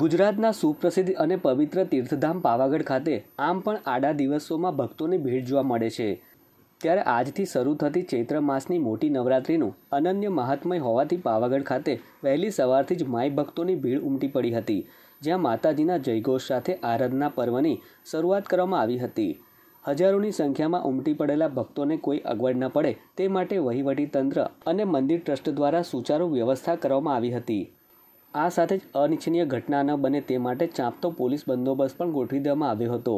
ગુજરાતના સુપ્રસિદ્ધ અને પવિત્ર તીર્થધામ પાવાગઢ ખાતે આમ પણ આડા દિવસોમાં ભક્તોની ભીડ જોવા મળે છે ત્યારે આજથી શરૂ થતી ચૈત્ર માસની મોટી નવરાત્રિનું અનન્ય મહાત્મય હોવાથી પાવાગઢ ખાતે વહેલી સવારથી જ માય ભક્તોની ભીડ ઉમટી પડી હતી જ્યાં માતાજીના જયઘોષ સાથે આરાધના પર્વની શરૂઆત કરવામાં આવી હતી હજારોની સંખ્યામાં ઉમટી પડેલા ભક્તોને કોઈ અગવડ ન પડે તે માટે વહીવટી તંત્ર અને મંદિર ટ્રસ્ટ દ્વારા સુચારુ વ્યવસ્થા કરવામાં આવી હતી આ સાથે જ અનિચ્છનીય ઘટના ન બને તે માટે ચાંપાતો પોલીસ બંદોબસ્ત પણ ગોઠવી દેવામાં આવ્યો હતો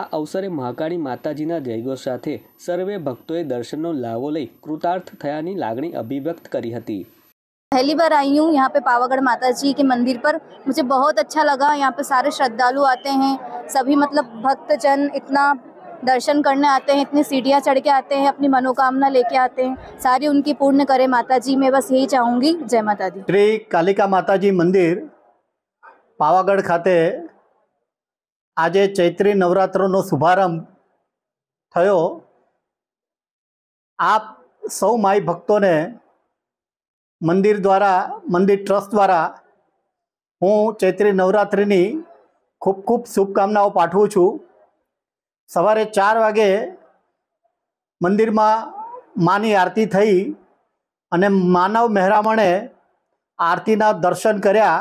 આ અવસરે મહાકાળી માતાજીના દેવ્યો સાથે સર્વે ભક્તોએ દર્શનનો લાભો લઈ કૃતાર્થ થવાની લાગણી અભિવ્યક્ત કરી હતી પહેલી બાર આઈ હું અહીંયા પે પાવાગઢ માતાજી કે મંદિર પર મને બહોત અચ્છા લાગા અહીંયા પર سارے શ્રદ્ધાળુ આતે હે સભી મતલબ ભક્તજન ઇતના दर्शन करने आते हैं इतनी सीढ़ियाँ चढ़ के आते हैं अपनी मनोकामना लेके आते हैं सारी उनकी पूर्ण करें माता जी मैं बस यही चाहूँगी जय माता दी श्री कालिका माता जी मंदिर पावागढ़ खाते आज चैत्री नवरात्रों शुभारंभ थो आप सौ माई भक्तों ने मंदिर द्वारा मंदिर ट्रस्ट द्वारा हूँ चैत्री नवरात्रि खूब खूब शुभकामनाओं पाठवु छूँ સવારે ચાર વાગે મંદિરમાં માની આરતી થઈ અને માનવ મહેરામણે આરતીના દર્શન કર્યા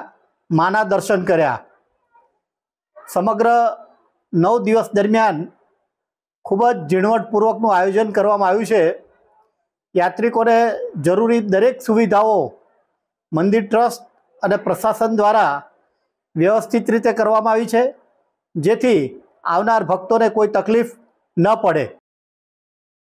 માના દર્શન કર્યા સમગ્ર નવ દિવસ દરમિયાન ખૂબ જ ઝીણવટપૂર્વકનું આયોજન કરવામાં આવ્યું છે યાત્રિકોને જરૂરી દરેક સુવિધાઓ મંદિર ટ્રસ્ટ અને પ્રશાસન દ્વારા વ્યવસ્થિત રીતે કરવામાં આવી છે જેથી આવનાર ભક્તોને કોઈ તકલીફ ન પડે